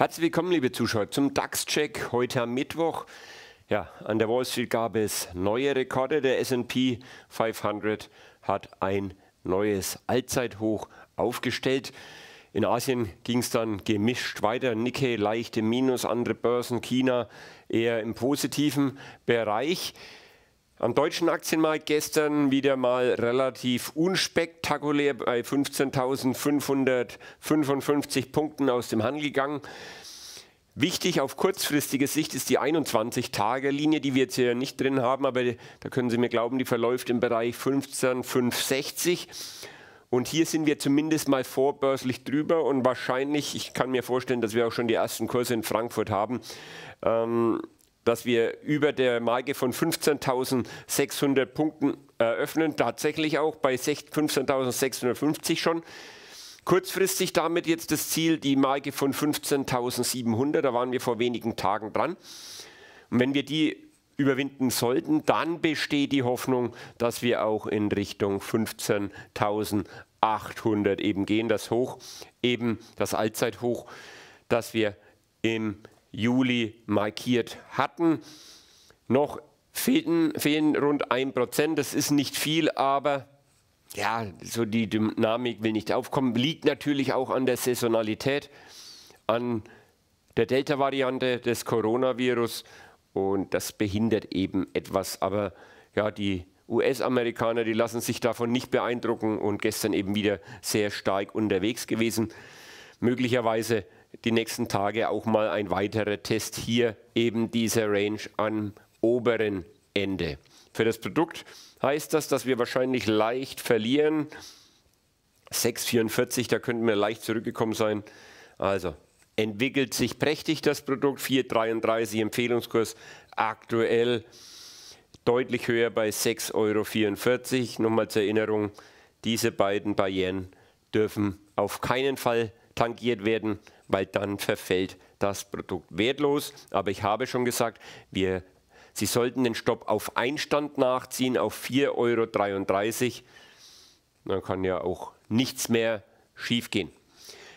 Herzlich willkommen, liebe Zuschauer, zum DAX-Check heute am Mittwoch. Ja, an der Wall Street gab es neue Rekorde. Der SP 500 hat ein neues Allzeithoch aufgestellt. In Asien ging es dann gemischt weiter. Nikkei leichte Minus, andere Börsen, China eher im positiven Bereich. Am deutschen Aktienmarkt gestern wieder mal relativ unspektakulär bei 15.555 Punkten aus dem Handel gegangen. Wichtig auf kurzfristige Sicht ist die 21-Tage-Linie, die wir jetzt hier nicht drin haben, aber da können Sie mir glauben, die verläuft im Bereich 15,560. Und hier sind wir zumindest mal vorbörslich drüber und wahrscheinlich, ich kann mir vorstellen, dass wir auch schon die ersten Kurse in Frankfurt haben. Ähm, dass wir über der Marke von 15.600 Punkten eröffnen, tatsächlich auch bei 15.650 schon. Kurzfristig damit jetzt das Ziel, die Marke von 15.700, da waren wir vor wenigen Tagen dran. Und wenn wir die überwinden sollten, dann besteht die Hoffnung, dass wir auch in Richtung 15.800 eben gehen, das Hoch, eben das Allzeithoch, das wir im Juli markiert hatten. Noch fehlten, fehlen rund 1%, das ist nicht viel, aber ja, so die Dynamik will nicht aufkommen. Liegt natürlich auch an der Saisonalität, an der Delta-Variante des Coronavirus und das behindert eben etwas. Aber ja, die US-Amerikaner, die lassen sich davon nicht beeindrucken und gestern eben wieder sehr stark unterwegs gewesen. Möglicherweise die nächsten Tage auch mal ein weiterer Test hier eben dieser Range am oberen Ende. Für das Produkt heißt das, dass wir wahrscheinlich leicht verlieren. 6,44, da könnten wir leicht zurückgekommen sein. Also entwickelt sich prächtig das Produkt. 4,33 Empfehlungskurs aktuell deutlich höher bei 6,44 Euro. Nochmal zur Erinnerung, diese beiden Barrieren dürfen auf keinen Fall tangiert werden weil dann verfällt das Produkt wertlos. Aber ich habe schon gesagt, wir, Sie sollten den Stopp auf Einstand nachziehen, auf 4,33 Euro. Dann kann ja auch nichts mehr schiefgehen.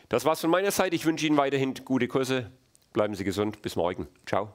Das war's von meiner Seite. Ich wünsche Ihnen weiterhin gute Kurse. Bleiben Sie gesund. Bis morgen. Ciao.